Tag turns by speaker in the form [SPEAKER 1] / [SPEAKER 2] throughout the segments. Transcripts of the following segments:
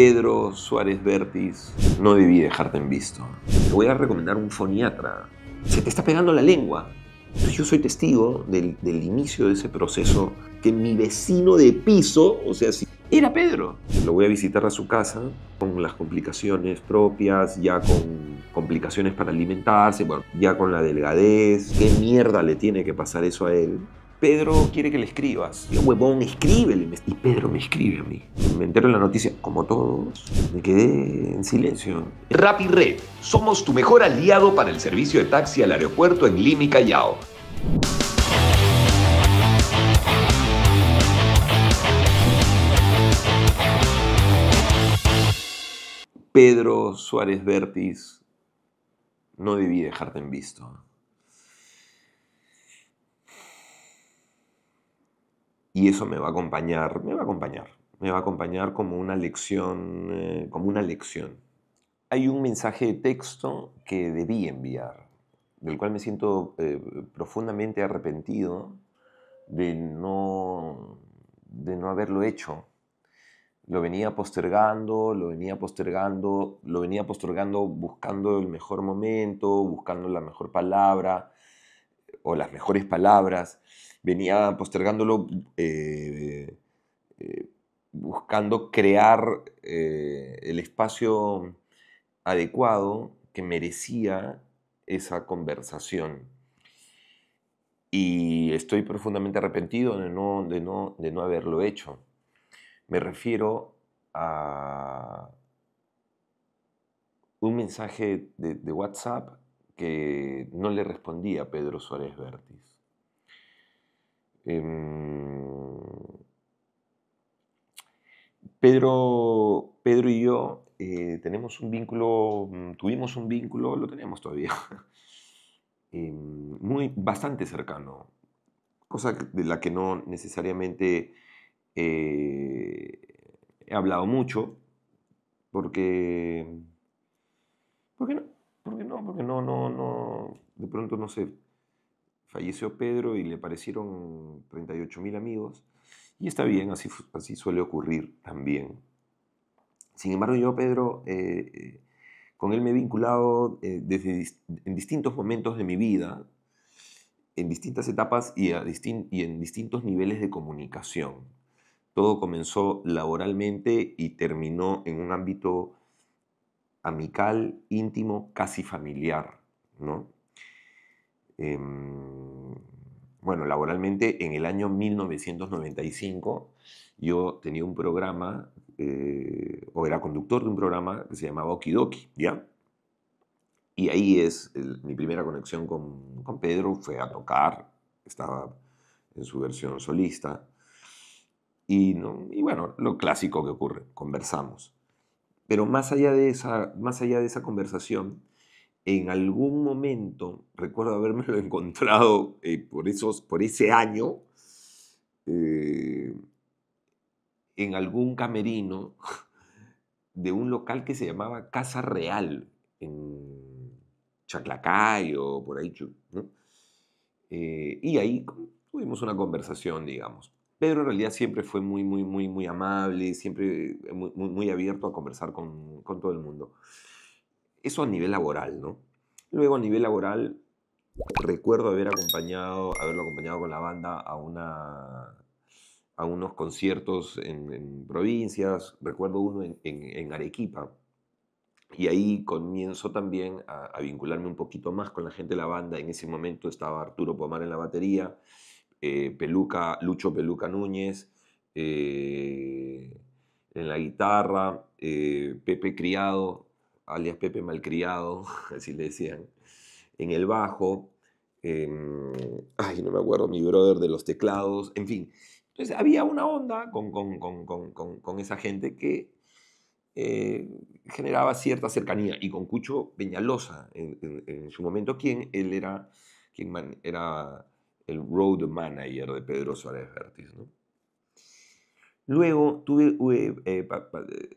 [SPEAKER 1] Pedro Suárez Bertis, no debí dejarte en visto. Te voy a recomendar un foniatra. Se te está pegando la lengua. yo soy testigo del, inicio de ese proceso que mi vecino de piso, o sea, si era Pedro. Lo voy a visitar a su casa con las complicaciones propias, ya con complicaciones para alimentarse, ya con la delgadez, qué mierda le tiene que pasar eso a él. Pedro quiere que le escribas. Yo, huevón, escríbele. Y Pedro me escribe a mí. Me entero en la noticia, como todos, me quedé en silencio. Red, somos tu mejor aliado para el servicio de taxi al aeropuerto en Lima Callao. Pedro Suárez Bertis, no debí dejarte en visto. y eso me va a acompañar, me va a acompañar, me va a acompañar como una lección, eh, como una lección. Hay un mensaje de texto que debí enviar, del cual me siento eh, profundamente arrepentido de no, de no haberlo hecho. Lo venía postergando, lo venía postergando, lo venía postergando buscando el mejor momento, buscando la mejor palabra o las mejores palabras venía postergándolo eh, eh, buscando crear eh, el espacio adecuado que merecía esa conversación. Y estoy profundamente arrepentido de no, de no, haberlo hecho. Me refiero a un mensaje de, WhatsApp que no le respondía a Pedro Suárez Vértiz Em, Pedro, Pedro y yo eh, tenemos un vínculo, mm, tuvimos un vínculo, lo tenemos todavía, em, muy bastante cercano, cosa de la que no necesariamente eh, he hablado mucho, porque, porque no, porque no, no, no, no, de pronto no sé, falleció Pedro y le aparecieron 38.000 amigos. Y está bien, así, así suele ocurrir también. Sin embargo, yo, Pedro, eh, eh, con él me he vinculado eh, en distintos momentos de mi vida, en distintas etapas y, y en distintos niveles de comunicación. Todo comenzó laboralmente y terminó en un ámbito amical, íntimo, casi familiar, ¿no? Em, bueno, laboralmente en el año 1995 yo tenía un programa, eh, o era conductor de un programa que se llamaba Okidoki, ¿ya? Y ahí es mi primera conexión con, Pedro, fue a tocar, estaba en su versión solista. Y, bueno, lo clásico que ocurre, conversamos. Pero más allá de esa, más allá de esa conversación, en algún momento, recuerdo habérmelo encontrado eh, por, esos, por ese año, eh, en algún camerino de un local que se llamaba Casa Real, en Chaclacayo, por ahí, eh, y ahí tuvimos una conversación, digamos. Pedro en realidad siempre fue muy, muy, muy, muy amable, siempre muy, abierto a conversar con, con todo el mundo. Eso a nivel laboral, ¿no? Luego a nivel laboral, recuerdo haber acompañado, haberlo acompañado con la banda a, unos conciertos en, provincias, recuerdo uno en, Arequipa. Y ahí comienzo también a, vincularme un poquito más con la gente de la banda. En ese momento estaba Arturo Pomar en la batería, eh, Peluca, Lucho Peluca Núñez, eh, en la guitarra, eh, Pepe Criado alias Pepe Malcriado, así le decían. En el bajo, em, ay, no me acuerdo, mi brother de los teclados, en fin.
[SPEAKER 2] Entonces había una onda
[SPEAKER 1] con, esa gente que eh, generaba cierta cercanía. Y con Cucho Peñalosa, en, su momento, quien él era, era el road manager de Pedro Suárez Vértiz. Luego tuve eh, eh,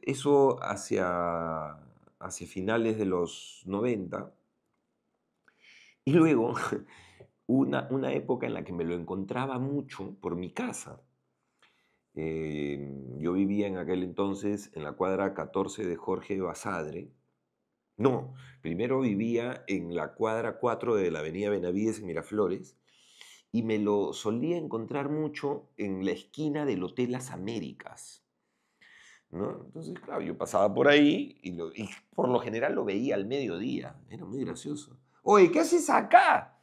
[SPEAKER 1] eso hacia hacia finales de los 90. Y luego, una, época en la que me lo encontraba mucho por mi casa. Eh, yo vivía en aquel entonces en la cuadra 14 de Jorge Basadre. No, primero vivía en la cuadra 4 de la avenida Benavides en Miraflores y me lo solía encontrar mucho en la esquina del Hotel Las Américas. Entonces, claro, yo pasaba por ahí y, por lo general lo veía al mediodía. Era muy gracioso. Oye, ¿qué haces acá?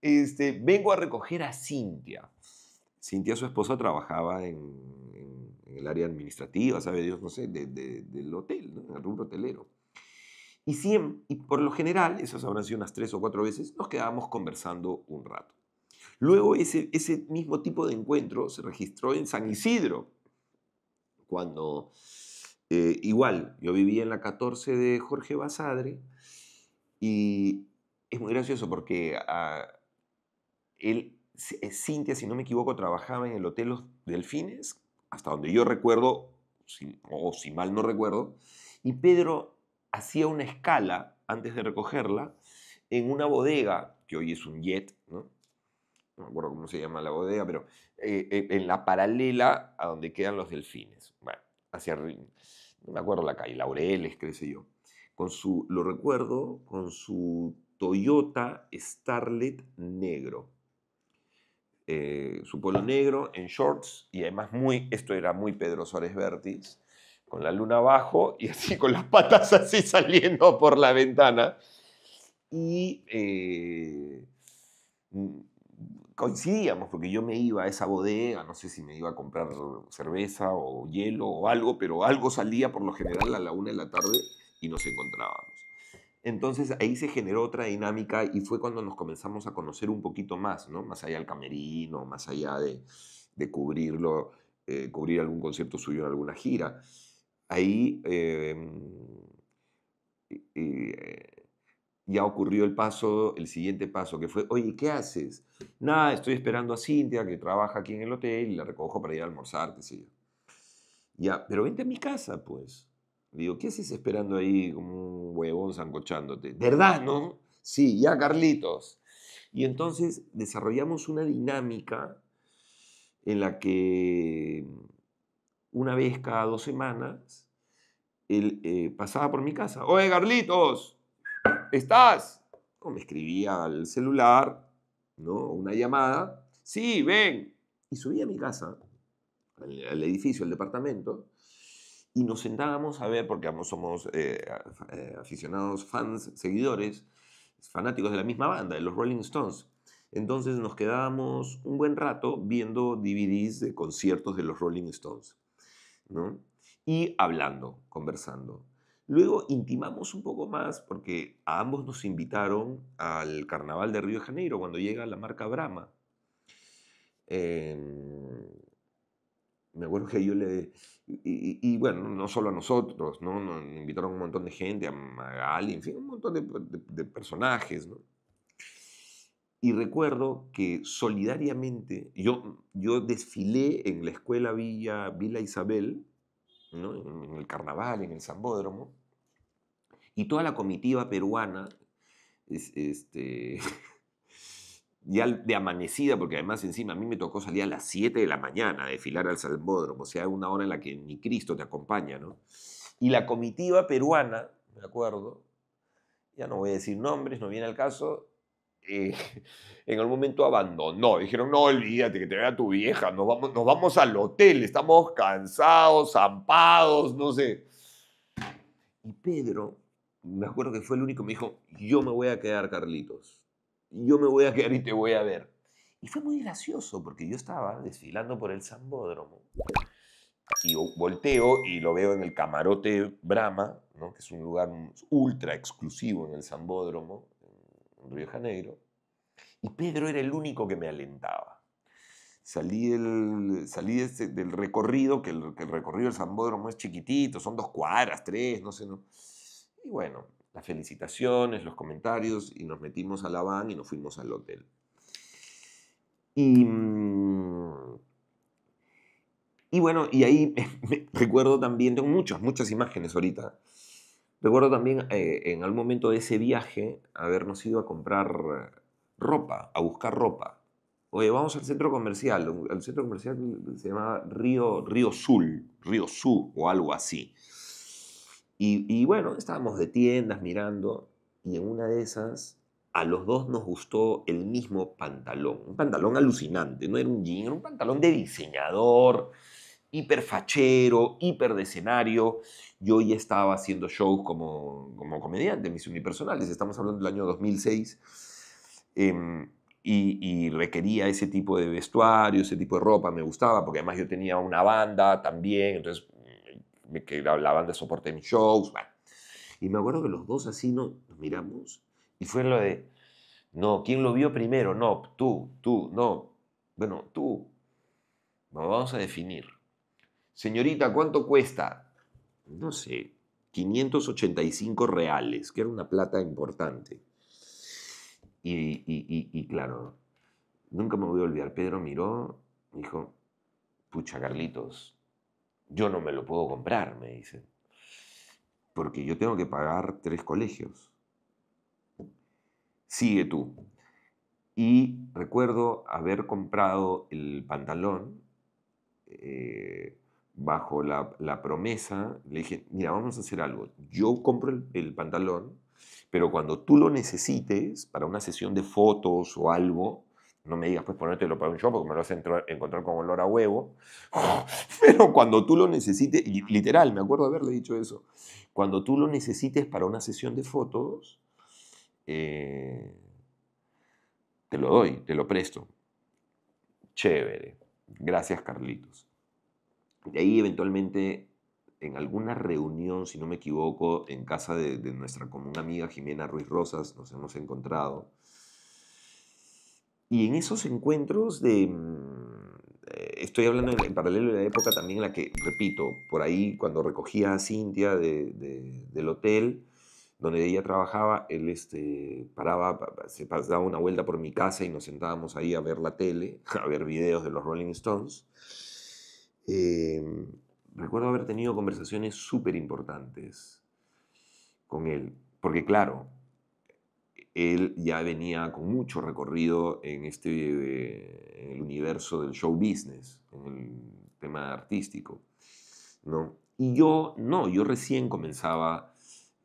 [SPEAKER 1] Este, vengo a recoger a Cintia. Cintia, su esposa, trabajaba en, el área administrativa, sabe Dios, no sé, del hotel, en el rubro hotelero. Y, y por lo general, esas habrán sido unas tres o cuatro veces, nos quedábamos conversando un rato. Luego ese, ese mismo tipo de encuentro se registró en San Isidro, cuando eh, igual yo vivía en la 14 de Jorge Basadre y es muy gracioso porque ah, él, eh, Cintia, si no me equivoco, trabajaba en el Hotel Los Delfines, hasta donde yo recuerdo, o si mal no recuerdo, y Pedro hacía una escala antes de recogerla en una bodega, que hoy es un jet, ¿no? no me acuerdo cómo se llama la bodega, pero eh, eh, en la paralela a donde quedan los delfines, bueno, hacia arriba, no me acuerdo la calle, Laureles, qué sé yo, con su, lo recuerdo, con su Toyota Starlet negro. Eh, su polo negro en shorts y además muy, esto era muy Pedro Suárez Vértiz, con la luna abajo y así con las patas así saliendo por la ventana. Y mm, coincidíamos, porque yo me iba a esa bodega, no sé si me iba a comprar cerveza o hielo o algo, pero algo salía por lo general a la una de la tarde y nos encontrábamos. Entonces ahí se generó otra dinámica y fue cuando nos comenzamos a conocer un poquito más, ¿no? Más allá del camerino, más allá de, de cubrirlo, eh, cubrir algún concierto suyo en alguna gira. Ahí em, eh, ya ocurrió el paso, el siguiente paso, que fue, oye, ¿qué haces? Nada, estoy esperando a Cintia, que trabaja aquí en el hotel, y la recojo para ir a almorzar, qué sé Ya, pero vente a mi casa, pues. Digo, ¿qué haces esperando ahí como un huevón zancochándote? ¿Verdad, no? Sí, ya, Carlitos. Y entonces desarrollamos una dinámica en la que una vez cada dos semanas él eh, pasaba por mi casa. Oye, Carlitos, ¿estás? como me escribía al celular, ¿no? Una llamada. Sí, ven. Y subí a mi casa, al, edificio, al departamento, y nos sentábamos a ver, porque ambos somos eh, eh, aficionados, fans, seguidores, fanáticos de la misma banda, de los Rolling Stones. Entonces nos quedábamos un buen rato viendo DVDs de conciertos de los Rolling Stones, Y hablando, conversando. Luego intimamos un poco más porque a ambos nos invitaron al Carnaval de Río de Janeiro cuando llega la marca Brahma. Em, me acuerdo que yo le... Y, bueno, no solo a nosotros, ¿no? Nos invitaron a un montón de gente, a alguien, en fin, un montón de, personajes, Y recuerdo que solidariamente, yo, yo desfilé en la escuela Villa, Villa Isabel, en, el carnaval, en el sambódromo Y toda la comitiva peruana, este, ya de amanecida, porque además encima a mí me tocó salir a las 7 de la mañana a desfilar al sambódromo, o sea, una hora en la que ni Cristo te acompaña, ¿no? Y la comitiva peruana, me acuerdo, ya no voy a decir nombres, no viene al caso, eh, en algún momento abandonó. Dijeron, no, olvídate que te vea tu vieja, nos vamos, nos vamos al hotel, estamos cansados, zampados, no sé. Y Pedro, me acuerdo que fue el único me dijo, yo me voy a quedar, Carlitos. Yo me voy a quedar y te voy a ver. Y fue muy gracioso porque yo estaba desfilando por el Sambódromo y volteo y lo veo en el camarote Brahma, que es un lugar ultra exclusivo en el Sambódromo, Río de Janeiro, y Pedro era el único que me alentaba. Salí, del, recorrido, que el, recorrido del Sambódromo es chiquitito, son dos cuadras, tres, no sé. No. Y bueno, las felicitaciones, los comentarios, y nos metimos a la van y nos fuimos al hotel. Y, mm, bueno, y ahí recuerdo también, tengo muchas, muchas imágenes ahorita Recuerdo también eh, en algún momento de ese viaje habernos ido a comprar ropa, a buscar ropa. Oye, vamos al centro comercial, al centro comercial se llamaba Río, Río Sul, Río Sur o algo así. Y, y bueno, estábamos de tiendas mirando y en una de esas a los dos nos gustó el mismo pantalón, un pantalón alucinante, no era un jean, era un pantalón de diseñador, hiperfachero, hiper de escenario. Yo ya estaba haciendo shows como, como comediante, mis unipersonales, estamos hablando del año 2006, em, y, requería ese tipo de vestuario, ese tipo de ropa, me gustaba, porque además yo tenía una banda también, entonces mm, que la, banda en mis shows. Y me acuerdo que los dos así nos, miramos, y fue lo de, no, ¿quién lo vio primero? No, tú, tú, no, bueno, tú. Nos vamos a definir. Señorita, ¿cuánto cuesta? No sé, 585 reales, que era una plata importante. Y, claro, nunca me voy a olvidar. Pedro miró, dijo, pucha, Carlitos, yo no me lo puedo comprar, me dice, porque yo tengo que pagar tres colegios. Sigue tú. Y recuerdo haber comprado el pantalón eh, bajo la, promesa, le dije, mira, vamos a hacer algo. Yo compro el, pantalón, pero cuando tú lo necesites para una sesión de fotos o algo, no me digas, pues ponértelo para un show porque me lo vas a encontrar con olor a huevo. Pero cuando tú lo necesites, literal, me acuerdo haberle dicho eso, cuando tú lo necesites para una sesión de fotos, eh, te lo doy, te lo presto. Chévere. Gracias, Carlitos. De ahí eventualmente, en alguna reunión, si no me equivoco, en casa de, nuestra común amiga Jimena Ruiz Rosas, nos hemos encontrado. Y en esos encuentros de... Mm, eh, estoy hablando en paralelo de la época también en la que, repito, por ahí cuando recogía a Cintia del hotel, donde ella trabajaba, él este, paraba, se daba una vuelta por mi casa y nos sentábamos ahí a ver la tele, a ver videos de los Rolling Stones. Em, recuerdo haber tenido conversaciones súper importantes con él, porque claro, él ya venía con mucho recorrido en, este, eh, el universo del show business, en el tema artístico, ¿no? Y yo, no, yo recién comenzaba,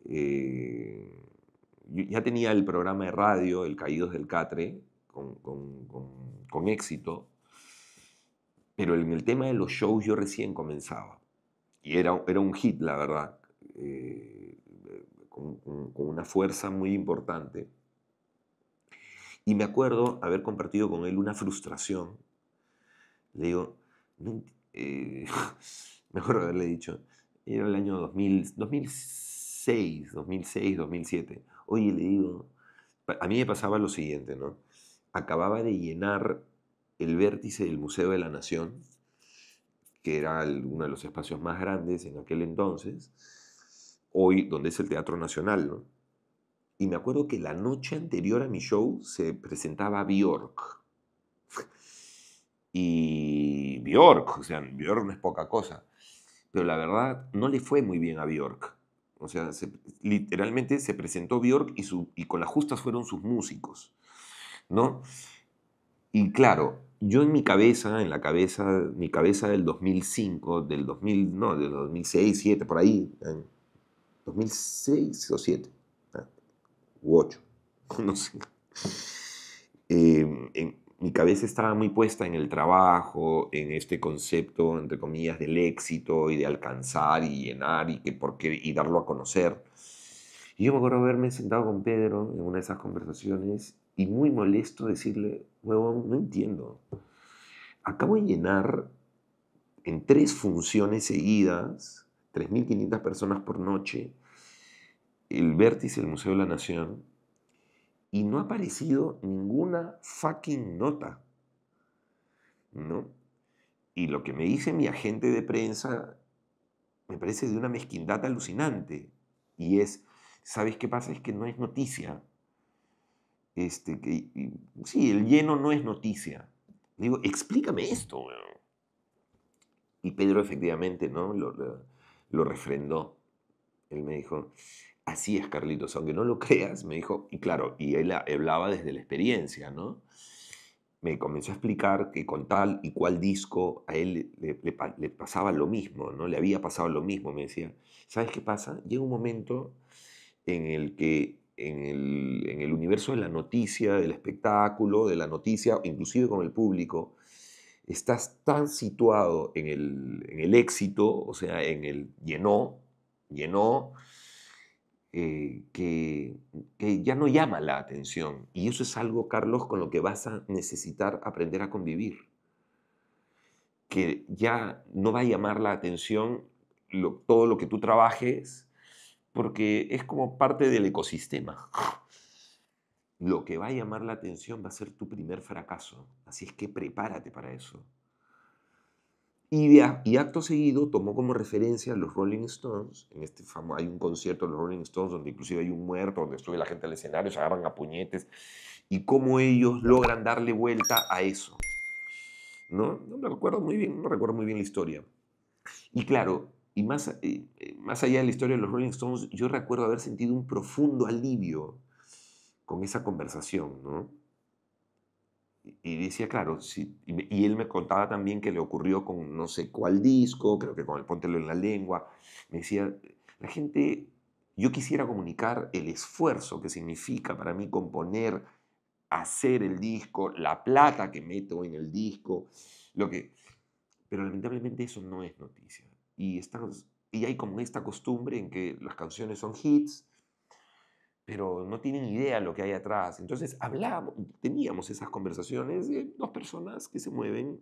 [SPEAKER 1] eh, ya tenía el programa de radio, El Caídos del Catre, con éxito, pero en el tema de los shows yo recién comenzaba. Y era, era un hit, la verdad, eh, con, una fuerza muy importante. Y me acuerdo haber compartido con él una frustración. Le digo, eh, Mejor haberle dicho, era el año 2006, 2006, 2007. Oye, le digo, a mí me pasaba lo siguiente, ¿no? Acababa de llenar el vértice del Museo de la Nación, que era uno de los espacios más grandes en aquel entonces, hoy donde es el Teatro Nacional. ¿no? Y me acuerdo que la noche anterior a mi show se presentaba Bjork. Y Bjork, o sea, Bjork no es poca cosa, pero la verdad no le fue muy bien a Bjork. O sea, literalmente se presentó Bjork y, y con las justas fueron sus músicos, ¿no? Y claro, yo en mi cabeza, en la cabeza, mi cabeza del 2005, del 2000, no, del 2006, 2007, por ahí, 2006 o 2007, ah, u 8, no sé. Em, en, mi cabeza estaba muy puesta en el trabajo, en este concepto, entre comillas, del éxito y de alcanzar y llenar y, que qué y darlo a conocer. Y yo me acuerdo haberme sentado con Pedro en una de esas conversaciones y muy molesto decirle, huevón, no entiendo. Acabo de llenar en tres funciones seguidas, 3.500 personas por noche, el vértice del Museo de la Nación, y no ha aparecido ninguna fucking nota. ¿No? Y lo que me dice mi agente de prensa me parece de una mezquindad alucinante. Y es, ¿sabes qué pasa? Es que no es noticia. Este, que, sí, el lleno no es noticia. digo, explícame esto. Y Pedro efectivamente ¿no? Lo, refrendó. Él me dijo, así es, Carlitos, aunque no lo creas, me dijo, y claro, y él hablaba desde la experiencia, ¿no? Me comenzó a explicar que con tal y cual disco a él le, pasaba lo mismo, ¿no? Le había pasado lo mismo, me decía. ¿Sabes qué pasa? Llega un momento en el que en el, universo de la noticia, del espectáculo, de la noticia, inclusive con el público, estás tan situado en el, éxito, o sea, en el llenó, llenó, eh, que, ya no llama la atención. Y eso es algo, Carlos, con lo que vas a necesitar aprender a convivir. Que ya no va a llamar la atención todo lo que tú trabajes porque es como parte del ecosistema. Lo que va a llamar la atención va a ser tu primer fracaso, así es que prepárate para eso. Y, y acto seguido tomó como referencia a los Rolling Stones. En este hay un concierto de los Rolling Stones donde inclusive hay un muerto, donde estuve la gente al escenario, se agarran a puñetes. Y cómo ellos logran darle vuelta a eso. No, no me recuerdo muy bien, no recuerdo muy bien la historia. Y claro, y más, eh, más allá de la historia de los Rolling Stones, yo recuerdo haber sentido un profundo alivio con esa conversación, ¿no? Y decía, claro, y, él me contaba también que le ocurrió con no sé cuál disco, creo que con el Póntelo en la Lengua. Me decía, la gente, yo quisiera comunicar el esfuerzo que significa para mí componer, hacer el disco, la plata que meto en el disco, lo que... Pero lamentablemente eso no es noticia y, y hay como esta costumbre en que las canciones son hits, pero no tienen idea lo que hay atrás. Entonces hablábamos, teníamos esas conversaciones de dos personas que se mueven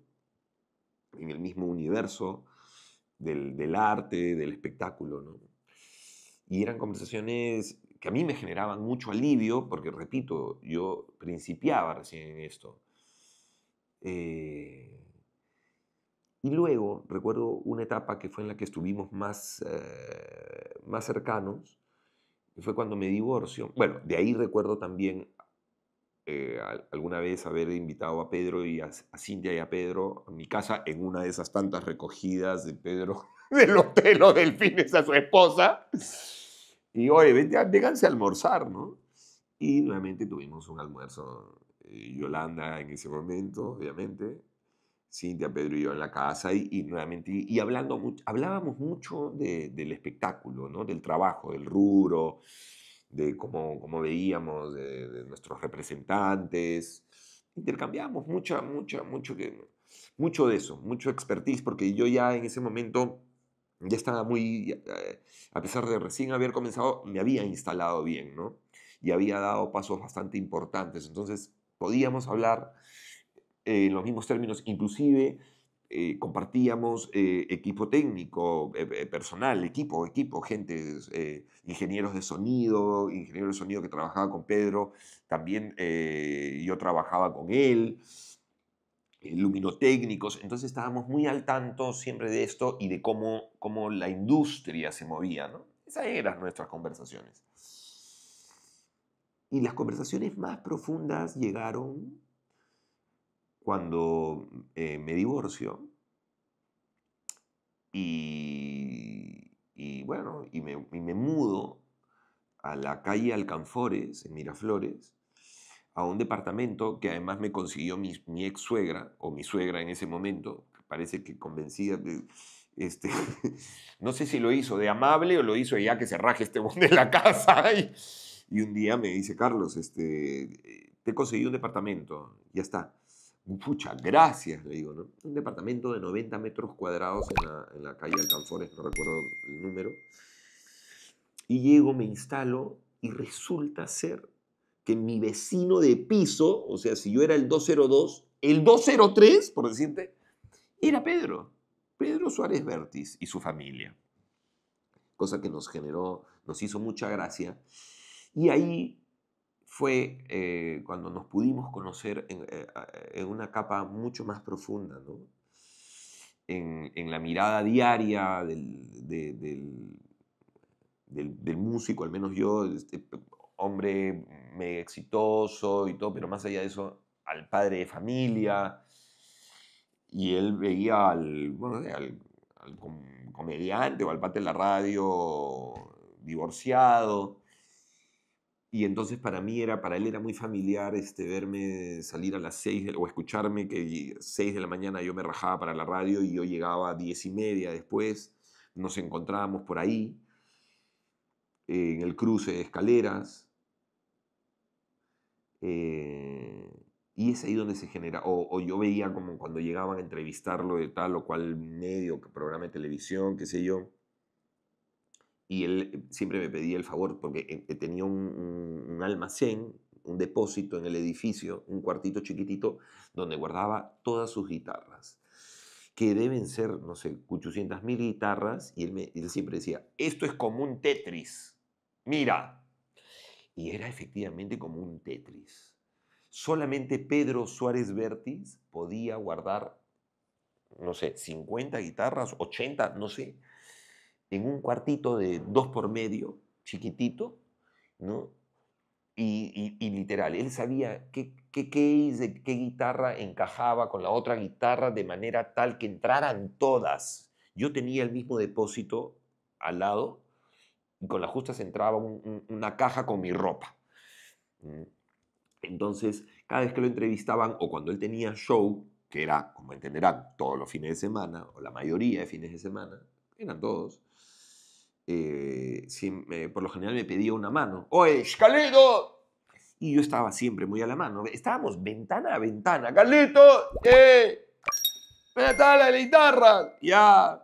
[SPEAKER 1] en el mismo universo del, arte, del espectáculo, ¿no? Y eran conversaciones que a mí me generaban mucho alivio, porque repito, yo principiaba recién en esto. Eh, y luego recuerdo una etapa que fue en la que estuvimos más, eh, más cercanos, que fue cuando me divorcio. Bueno, de ahí recuerdo también eh, alguna vez haber invitado a Pedro y a, Cintia y a Pedro a mi casa en una de esas tantas recogidas de Pedro del hotel o delfines a su esposa. Y oye, vente, véganse a almorzar, ¿no? Y nuevamente tuvimos un almuerzo. Eh, Yolanda en ese momento, obviamente, Cintia, Pedro y yo en la casa y, nuevamente, y, hablábamos mucho del espectáculo, ¿no? del trabajo, del rubro, de cómo, cómo veíamos, de, nuestros representantes. Intercambiamos mucha, mucha, mucho, mucho de eso, mucho expertise, porque yo ya en ese momento ya estaba muy, eh, eh, a pesar de recién haber comenzado, me había instalado bien, ¿no? Y había dado pasos bastante importantes. Entonces podíamos hablar en eh, los mismos términos, inclusive eh, compartíamos eh, equipo técnico, personal, equipo, equipo, gente, ingenieros de sonido, ingenieros de sonido que trabajaba con Pedro, también yo trabajaba con él, luminotécnicos, entonces estábamos muy al tanto siempre de esto y de cómo, cómo la industria se movía, ¿no? Esas eran nuestras conversaciones. Y las conversaciones más profundas llegaron cuando eh, me divorcio y, bueno, y me, mudo a la calle Alcanfores, en Miraflores, a un departamento que además me consiguió mi, ex suegra, o mi suegra en ese momento, que parece que convencida, de, este, no sé si lo hizo de amable o lo hizo ya que se raje este de la casa. Y, un día me dice, Carlos, este, te he conseguido un departamento, ya está. Muchas gracias, le digo, ¿no? Un departamento de 90 metros cuadrados en la, en la calle Alcanfores, no recuerdo el número. Y llego, me instalo y resulta ser que mi vecino de piso, o sea, si yo era el 202, el 203, por decirte, era Pedro, Pedro Suárez Vértiz y su familia. Cosa que nos generó, nos hizo mucha gracia. Y ahí fue eh, cuando nos pudimos conocer eh, eh, en, una capa mucho más profunda, en, la mirada diaria del, músico, al menos yo, este hombre mega exitoso y todo, pero más allá de eso, al padre de familia, y él veía al, al, comediante o al padre de la radio divorciado, y entonces para mí era, para él era muy familiar este, verme salir a las seis o escucharme que seis de la mañana yo me rajaba para la radio y yo llegaba a diez y media después, nos encontrábamos por ahí, en el cruce de escaleras. Eh, y es ahí donde se genera, o, o, yo veía como cuando llegaban a entrevistarlo de tal o cual medio, programa de televisión, qué sé yo, y él siempre me pedía el favor, porque eh, eh, tenía un, almacén, un depósito en el edificio, un cuartito chiquitito, donde guardaba todas sus guitarras, que deben ser, no sé, 800 mil guitarras, y él, él siempre decía, esto es como un Tetris, mira. Y era efectivamente como un Tetris. Solamente Pedro Suárez Vértiz podía guardar, no sé, 50 guitarras, 80, no sé en un cuartito de dos por medio, chiquitito, ¿no? Y, literal, él sabía qué, guitarra encajaba con la otra guitarra de manera tal que entraran todas. Yo tenía el mismo depósito al lado y con la justa se entraba una caja con mi ropa. Mm. Entonces, cada vez que lo entrevistaban o cuando él tenía show, que era, como entenderán, todos los fines de semana, o la mayoría de fines de semana, eran todos, eh, si por lo general me pedía una mano. ¡Oye, Carlito! Y yo estaba siempre muy a la mano. Estábamos ventana a ventana. ¡Carlito! ¡Eh! ¡Me la guitarra! ¡Ya!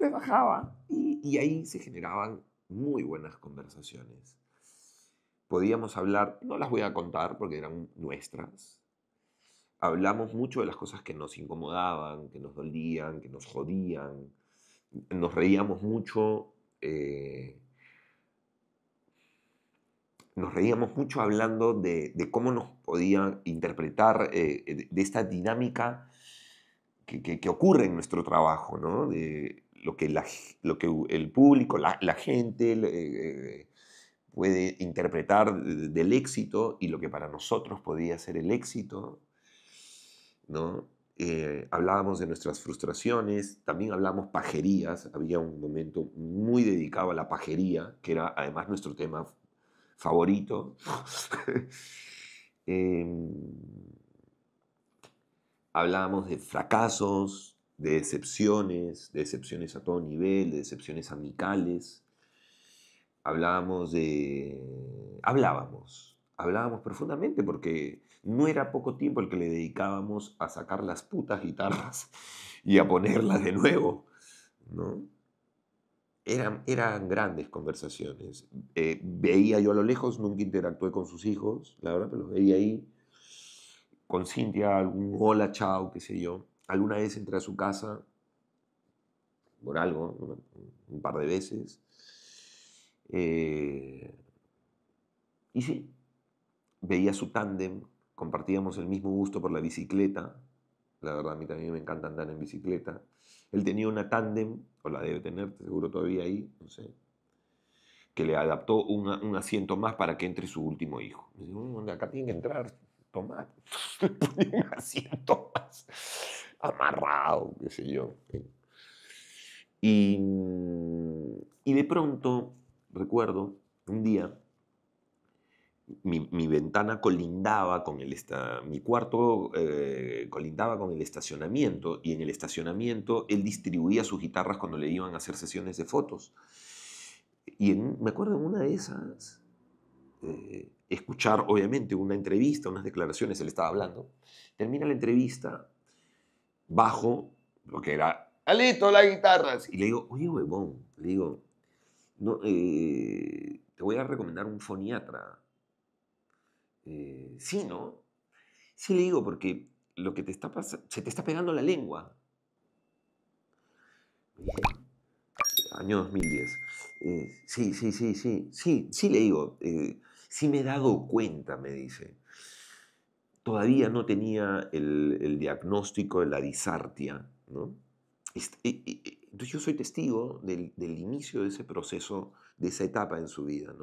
[SPEAKER 1] Me bajaba. Y, y ahí se generaban muy buenas conversaciones. Podíamos hablar, no las voy a contar porque eran nuestras, hablamos mucho de las cosas que nos incomodaban, que nos dolían, que nos jodían. Nos reíamos mucho eh, nos reíamos mucho hablando de, cómo nos podían interpretar eh, de, esta dinámica que, ocurre en nuestro trabajo, ¿no? de lo que, el público, la, gente eh, puede interpretar del éxito y lo que para nosotros podía ser el éxito. ¿no? Eh, hablábamos de nuestras frustraciones, también hablamos pajerías, había un momento muy dedicado a la pajería, que era además nuestro tema favorito. Em, hablábamos de fracasos, de decepciones, de decepciones a todo nivel, de decepciones amicales. Hablábamos de... Hablábamos, hablábamos profundamente porque no era poco tiempo el que le dedicábamos a sacar las putas guitarras y a ponerlas de nuevo, Eran, eran grandes conversaciones. Eh, veía yo a lo lejos, nunca interactué con sus hijos, la verdad, pero los veía ahí. Con Cintia, algún hola, chao, qué sé yo. Alguna vez entré a su casa por algo, un par de veces. Eh, y sí, veía su tándem compartíamos el mismo gusto por la bicicleta. La verdad, a mí también me encanta andar en bicicleta. Él tenía una tándem, o la debe tener, seguro todavía ahí, no sé, que le adaptó un, asiento más para que entre su último hijo. acá tiene que entrar, tomar. un asiento más amarrado, qué sé yo. y de pronto, recuerdo, un día mi, ventana colindaba con el esta, mi cuarto eh, colindaba con el estacionamiento y en el estacionamiento él distribuía sus guitarras cuando le iban a hacer sesiones de fotos. Y me acuerdo en una de esas, eh, escuchar obviamente una entrevista, unas declaraciones, él estaba hablando, termina la entrevista, bajo, lo que era, ¡Alito, las guitarras! Y le digo, oye, huevón, le digo, no, eh, te voy a recomendar un foniatra eh, sí, ¿no? Sí le digo, porque lo que te está se te está pegando la lengua. Año 2010. Eh, sí, sí, sí, sí, sí, sí le digo, eh, sí me he dado cuenta, me dice. Todavía no tenía el, diagnóstico de la disartia, ¿no? Entonces yo soy testigo del, del inicio de ese proceso de esa etapa en su vida.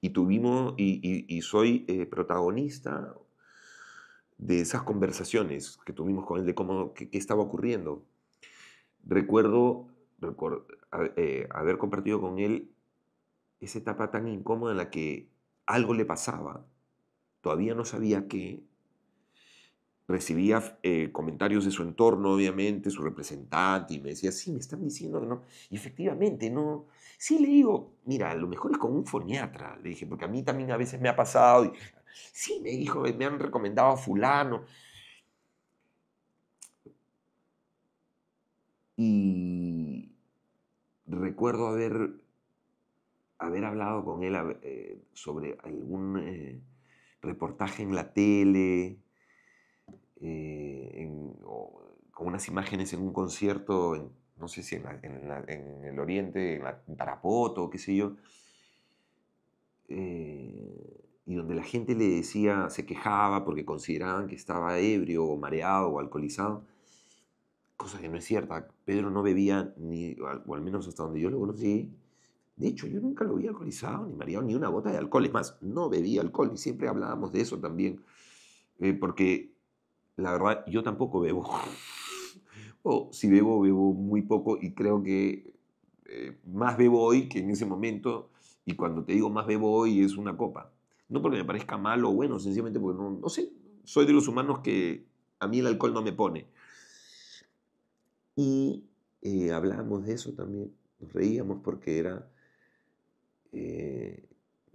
[SPEAKER 1] Y, tuvimos, y, soy eh, protagonista de esas conversaciones que tuvimos con él, de cómo, qué, estaba ocurriendo. Recuerdo, eh, haber compartido con él esa etapa tan incómoda en la que algo le pasaba, todavía no sabía qué, recibía eh, comentarios de su entorno, obviamente, su representante, y me decía, sí, me están diciendo que no. Y efectivamente, no. Sí, le digo, mira, lo mejor es con un foniatra, le dije, porque a mí también a veces me ha pasado. sí, me dijo, me han recomendado a fulano. Y recuerdo haber, haber hablado con él eh, sobre algún eh, reportaje en la tele, eh, con unas imágenes en un concierto, no sé si en, el Oriente, en, la, Tarapoto, qué sé yo, eh, y donde la gente le decía, se quejaba porque consideraban que estaba ebrio o mareado o alcoholizado, cosa que no es cierta. Pedro no bebía, ni, o al menos hasta donde yo lo conocí, de hecho, yo nunca lo vi alcoholizado, ni mareado, ni una gota de alcohol. Es más, no bebía alcohol y siempre hablábamos de eso también. Eh, porque la verdad, yo tampoco bebo. o si bebo, bebo muy poco y creo que eh, más bebo hoy que en ese momento. Y cuando te digo más bebo hoy es una copa. No porque me parezca malo o bueno, sencillamente porque no, sé. Soy de los humanos que a mí el alcohol no me pone. Y eh, hablábamos de eso también. Nos reíamos porque era... Eh,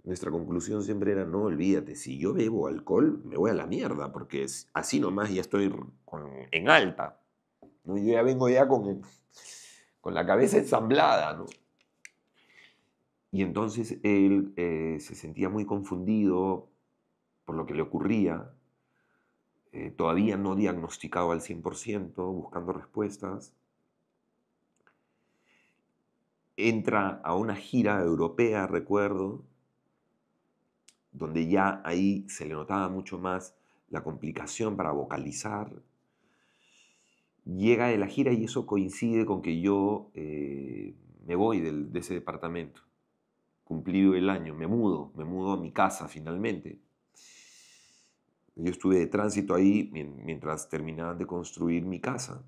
[SPEAKER 1] nuestra conclusión siempre era, no, olvídate, si yo bebo alcohol, me voy a la mierda, porque así nomás ya estoy en alta. Yo ya vengo ya con, eh, la cabeza ensamblada, Y entonces él eh, se sentía muy confundido por lo que le ocurría, eh, todavía no diagnosticado al 100%, buscando respuestas. Entra a una gira europea, recuerdo, donde ya ahí se le notaba mucho más la complicación para vocalizar. Llega de la gira y eso coincide con que yo eh, me voy de ese departamento, cumplido el año, me mudo, me mudo a mi casa finalmente. Yo estuve de tránsito ahí mientras terminaban de construir mi casa.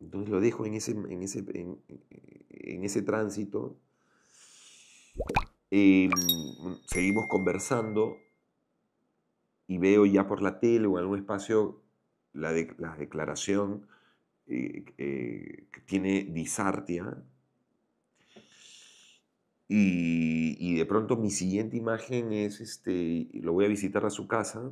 [SPEAKER 1] Entonces lo dejo en ese, en ese tránsito. Eh, mm, seguimos conversando y veo ya por la tele o en un espacio la, de, declaración eh, eh, que tiene Disartia. Y, de pronto mi siguiente imagen es, este, lo voy a visitar a su casa,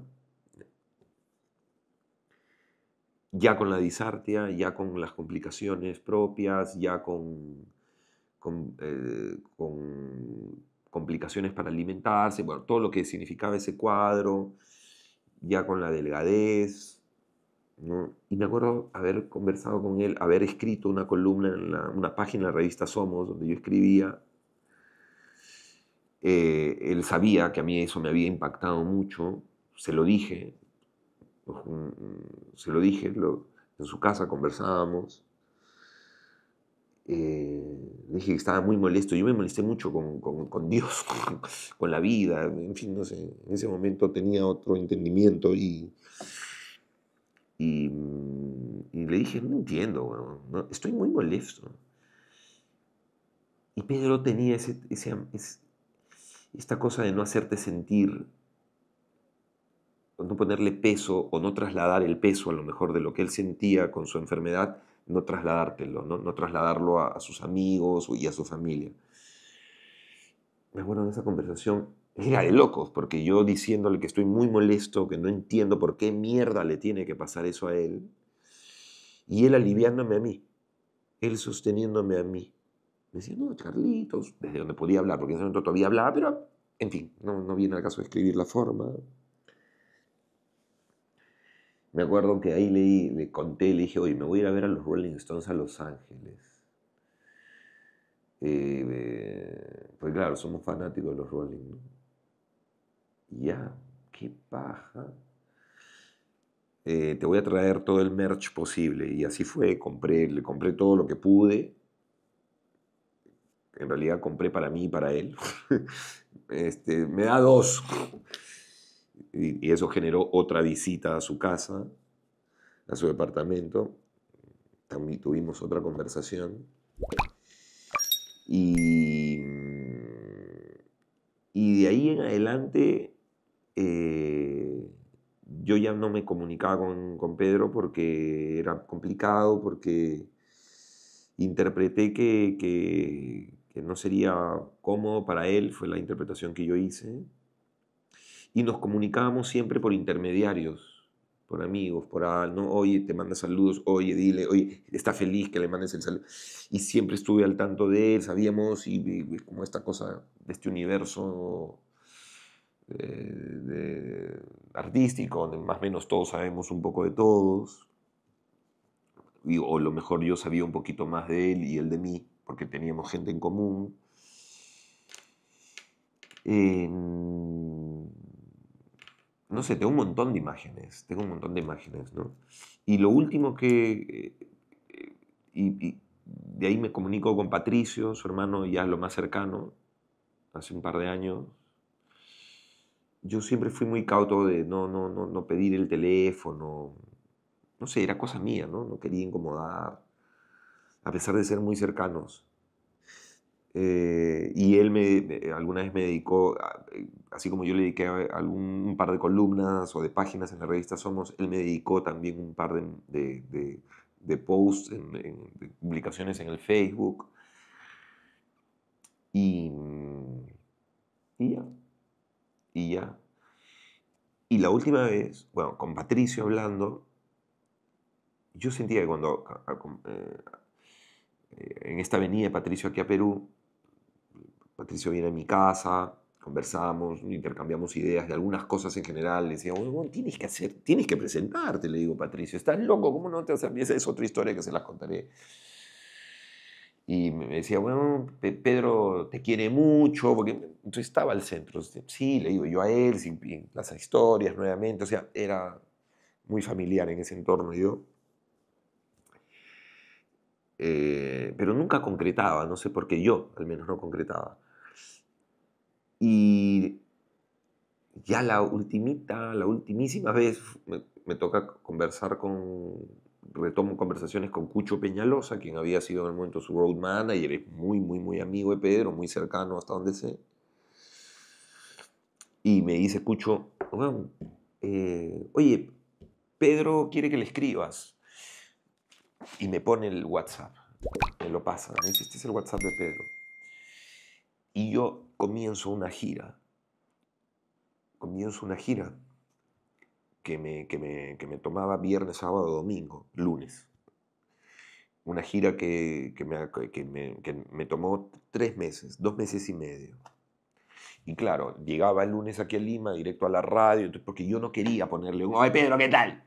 [SPEAKER 1] ya con la disartia, ya con las complicaciones propias, ya con, con complicaciones para alimentarse, bueno, todo lo que significaba ese cuadro, ya con la delgadez. Y me acuerdo haber conversado con él, haber escrito una columna en una página de la revista Somos, donde yo escribía. Eh, él sabía que a mí eso me había impactado mucho, se lo dije, pues, mm, se lo dije, en su casa conversábamos eh, dije que estaba muy molesto. Yo me molesté mucho con, Dios, con la vida, en fin, no sé. En ese momento tenía otro entendimiento y, y, mm, le dije, no entiendo, estoy muy molesto. Y Pedro tenía ese, esta cosa de no hacerte sentir, no ponerle peso o no trasladar el peso a lo mejor de lo que él sentía con su enfermedad no trasladártelo, no, no trasladarlo a, sus amigos y a su familia. Me acuerdo de esa conversación, era de locos, porque yo diciéndole que estoy muy molesto, que no entiendo por qué mierda le tiene que pasar eso a él, y él aliviándome a mí, él sosteniéndome a mí. Me decía, no, Carlitos, desde donde podía hablar, porque en ese momento todavía hablaba, pero en fin, no, no viene al caso de escribir la forma, me acuerdo que ahí leí, le conté, le dije, oye, me voy a ir a ver a los Rolling Stones a Los Ángeles. Eh, pues claro, somos fanáticos de los Rolling, ya, qué paja. Eh, te voy a traer todo el merch posible. Y así fue, compré, le compré todo lo que pude. En realidad compré para mí y para él. este, me da dos y, eso generó otra visita a su casa, a su departamento. También tuvimos otra conversación. Y, mm, y de ahí en adelante eh, yo ya no me comunicaba con, con Pedro porque era complicado, porque interpreté que, que, no sería cómodo para él, fue la interpretación que yo hice, y nos comunicábamos siempre por intermediarios, por amigos, por, ah, no, oye, te manda saludos, oye, dile, oye, está feliz que le mandes el saludo. Y siempre estuve al tanto de él, sabíamos, y, como esta cosa, de este universo eh, artístico, donde más o menos todos sabemos un poco de todos, y, o lo mejor yo sabía un poquito más de él y él de mí, porque teníamos gente en común no sé, tengo un montón de imágenes, tengo un montón de imágenes, ¿no? Y lo último que... Eh, eh, y, de ahí me comunico con Patricio, su hermano ya es lo más cercano, hace un par de años. Yo siempre fui muy cauto de no, no, no, no pedir el teléfono, no sé, era cosa mía, ¿no? No quería incomodar, a pesar de ser muy cercanos. Eh, y él me, alguna vez me dedicó, eh, así como yo le dediqué algún un par de columnas o de páginas en la revista Somos, él me dedicó también un par de, posts, de publicaciones en el Facebook. Y, y ya. Y ya. Y la última vez, bueno, con Patricio hablando, yo sentía que cuando eh, en esta avenida de Patricio aquí a Perú, Patricio viene a mi casa, conversamos, intercambiamos ideas de algunas cosas en general. Le decía, bueno, tienes que hacer, tienes que presentarte, le digo, Patricio, estás loco, ¿cómo no te haces? Esa es otra historia que se las contaré. Y me decía, bueno, Pedro te quiere mucho, porque entonces estaba al centro. Sí, le digo yo a él, las historias nuevamente, o sea, era muy familiar en ese entorno yo. Eh, pero nunca concretaba, no sé por qué yo al menos no concretaba. Y ya la ultimita, la ultimísima vez me, toca conversar con, retomo conversaciones con Cucho Peñalosa, quien había sido en el momento su road y eres muy, muy, muy amigo de Pedro, muy cercano hasta donde sé. Y me dice Cucho, eh, oye, Pedro quiere que le escribas. Y me pone el WhatsApp, me lo pasa, me dice, este es el WhatsApp de Pedro y yo comienzo una gira, comienzo una gira que me, que me, tomaba viernes, sábado, domingo, lunes. Una gira que, me, que me tomó tres meses, dos meses y medio. Y claro, llegaba el lunes aquí a Lima, directo a la radio, porque yo no quería ponerle un, ¡ay Pedro, qué tal!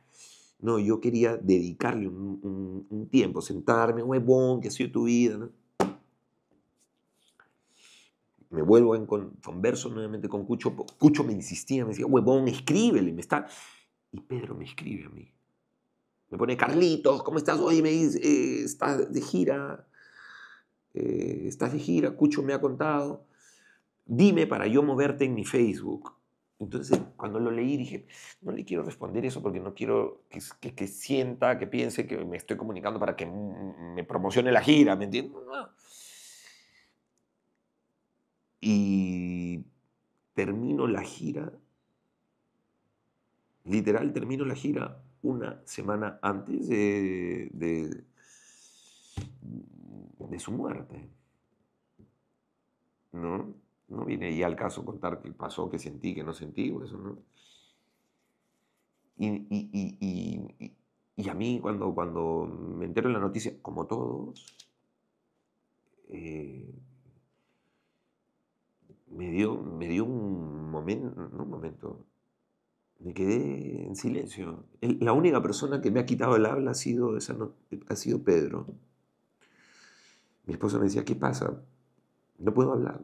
[SPEAKER 1] No, yo quería dedicarle un, tiempo, sentarme, huevón, qué ha sido tu vida? me vuelvo en converso nuevamente con Cucho. Cucho me insistía, me decía, huevón, escríbele, me está. Y Pedro me escribe a mí. Me pone, Carlitos, ¿cómo estás? Oye, me dice, eh, estás de gira. Eh, estás de gira, Cucho me ha contado. Dime para yo moverte en mi Facebook. Entonces, cuando lo leí, dije, no le quiero responder eso porque no quiero que, que sienta, que piense que me estoy comunicando para que me promocione la gira, ¿me entiendes? No y termino la gira, literal termino la gira una semana antes de, de, su muerte. ¿No? No viene ya al caso contar qué pasó, qué sentí, qué no sentí, eso, ¿no? Y, a mí cuando, cuando me entero en la noticia, como todos, eh, me dio, me dio un momento, un momento, me quedé en silencio. la única persona que me ha quitado el habla ha sido, esa ha sido Pedro. Mi esposa me decía, ¿qué pasa? No puedo hablar.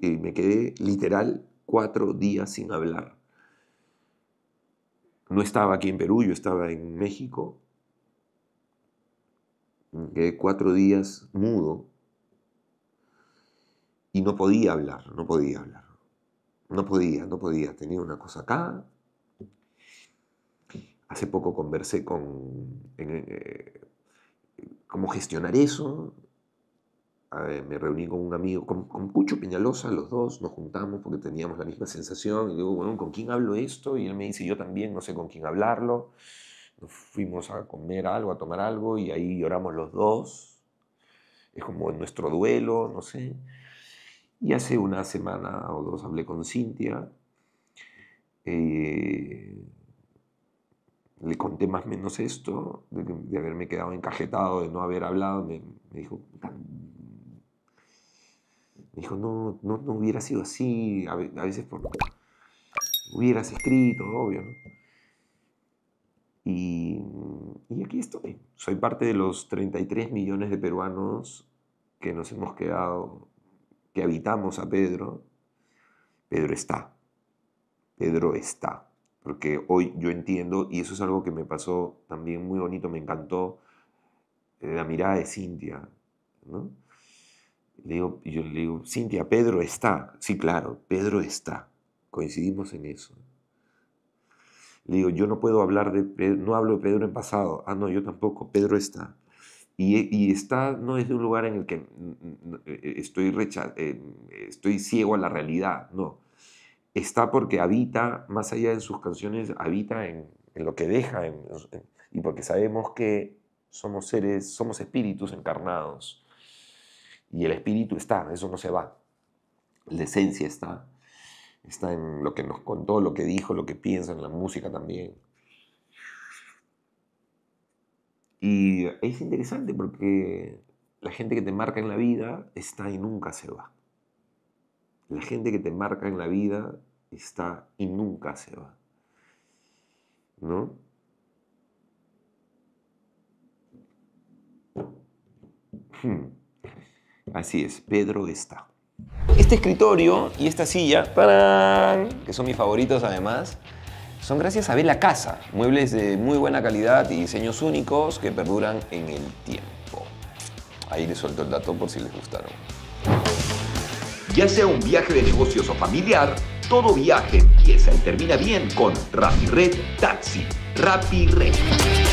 [SPEAKER 1] Y me quedé literal cuatro días sin hablar. No estaba aquí en Perú, yo estaba en México. Me quedé cuatro días mudo y no podía hablar, no podía hablar. No podía, no podía. Tenía una cosa acá. Hace poco conversé con eh, cómo gestionar eso. me reuní con un amigo, con, Cucho Peñalosa, los dos nos juntamos porque teníamos la misma sensación. Y digo, bueno, ¿con quién hablo esto? Y él me dice, yo también, no sé con quién hablarlo. Nos fuimos a comer algo, a tomar algo y ahí lloramos los dos. Es como en nuestro duelo, no sé. Y hace una semana o dos hablé con Cintia, eh, le conté más o menos esto, de, haberme quedado encajetado, de no haber hablado, me, dijo, dijo, no, no, hubiera sido así, a, veces hubieras escrito, obvio, Y, y aquí estoy, soy parte de los 33 millones de peruanos que nos hemos quedado que habitamos a Pedro, Pedro está. Pedro está. Porque hoy yo entiendo, y eso es algo que me pasó también muy bonito, me encantó eh, la mirada de Cintia. digo, yo le digo, Cintia, Pedro está. Sí, claro, Pedro está. Coincidimos en eso. Le digo, yo no puedo hablar de Pedro, no hablo de Pedro en pasado. Ah, no, yo tampoco, Pedro está. Eh, y, está, no es un lugar en el que mm, mm, eh, eh, estoy, estoy ciego a la realidad, no. Está porque habita, más allá de sus canciones, habita en, lo que deja, y porque sabemos que somos seres, somos espíritus encarnados. Y el espíritu está, eso no se va. La esencia está. Está en lo que nos contó, lo que dijo, lo que piensa, en la música también. Y es interesante porque la gente que te marca en la vida está y nunca se va. La gente que te marca en la vida está y nunca se va. ¿No? Hmm. Así es, Pedro está. Este escritorio y esta silla, que son mis favoritos además, son gracias a la Casa, muebles de muy buena calidad y diseños únicos que perduran en el tiempo. Ahí les suelto el dato por si les gustaron. Ya sea un viaje de negocios o familiar, todo viaje empieza y termina bien con RapiRed Taxi. RapiRed.